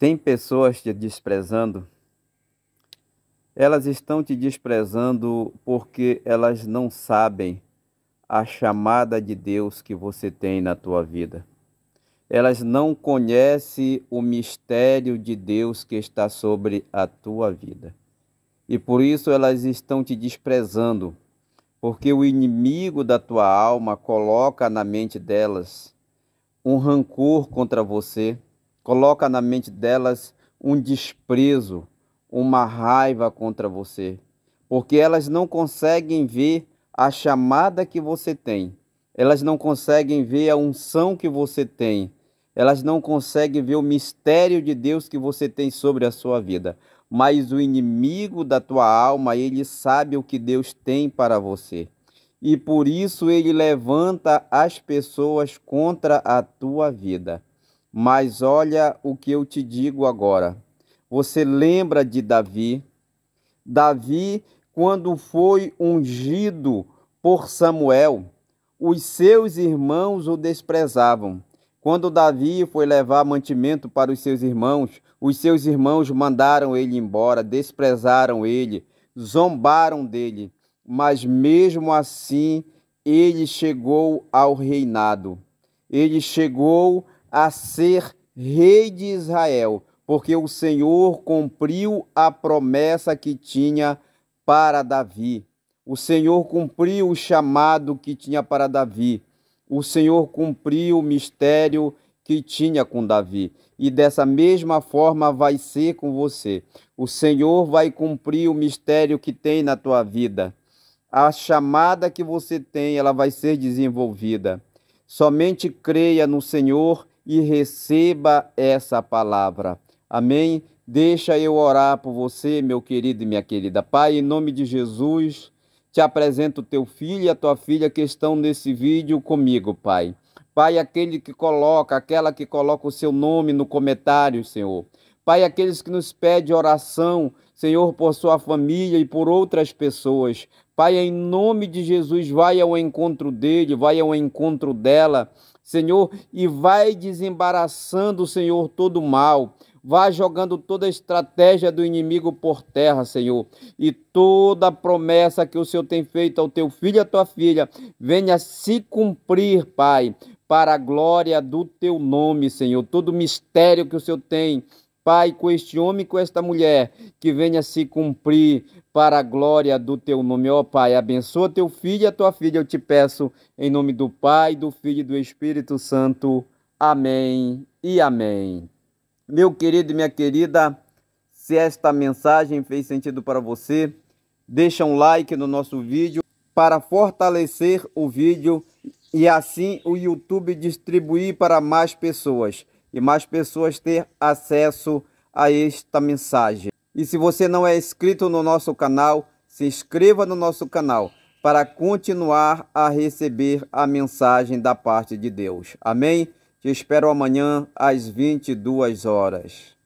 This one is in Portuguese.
Tem pessoas te desprezando? Elas estão te desprezando porque elas não sabem a chamada de Deus que você tem na tua vida. Elas não conhecem o mistério de Deus que está sobre a tua vida. E por isso elas estão te desprezando, porque o inimigo da tua alma coloca na mente delas um rancor contra você Coloca na mente delas um desprezo, uma raiva contra você, porque elas não conseguem ver a chamada que você tem, elas não conseguem ver a unção que você tem, elas não conseguem ver o mistério de Deus que você tem sobre a sua vida. Mas o inimigo da tua alma, ele sabe o que Deus tem para você. E por isso ele levanta as pessoas contra a tua vida. Mas olha o que eu te digo agora. Você lembra de Davi? Davi, quando foi ungido por Samuel, os seus irmãos o desprezavam. Quando Davi foi levar mantimento para os seus irmãos, os seus irmãos mandaram ele embora, desprezaram ele, zombaram dele. Mas mesmo assim, ele chegou ao reinado. Ele chegou a ser rei de Israel, porque o Senhor cumpriu a promessa que tinha para Davi. O Senhor cumpriu o chamado que tinha para Davi. O Senhor cumpriu o mistério que tinha com Davi. E dessa mesma forma vai ser com você. O Senhor vai cumprir o mistério que tem na tua vida. A chamada que você tem, ela vai ser desenvolvida. Somente creia no Senhor e receba essa palavra. Amém? Deixa eu orar por você, meu querido e minha querida. Pai, em nome de Jesus, te apresento teu filho e a tua filha que estão nesse vídeo comigo, Pai. Pai, aquele que coloca, aquela que coloca o seu nome no comentário, Senhor. Pai, aqueles que nos pedem oração, Senhor, por sua família e por outras pessoas. Pai, em nome de Jesus, vai ao encontro dele, vai ao encontro dela, Senhor, e vai desembaraçando, Senhor, todo o mal. Vá jogando toda a estratégia do inimigo por terra, Senhor. E toda a promessa que o Senhor tem feito ao teu filho e à tua filha venha se cumprir, Pai, para a glória do teu nome, Senhor. Todo mistério que o Senhor tem Pai, com este homem e com esta mulher, que venha se cumprir para a glória do teu nome, ó Pai. Abençoa teu filho e a tua filha, eu te peço, em nome do Pai, do Filho e do Espírito Santo. Amém e amém. Meu querido e minha querida, se esta mensagem fez sentido para você, deixa um like no nosso vídeo para fortalecer o vídeo e assim o YouTube distribuir para mais pessoas e mais pessoas ter acesso a esta mensagem. E se você não é inscrito no nosso canal, se inscreva no nosso canal para continuar a receber a mensagem da parte de Deus. Amém? Te espero amanhã às 22 horas.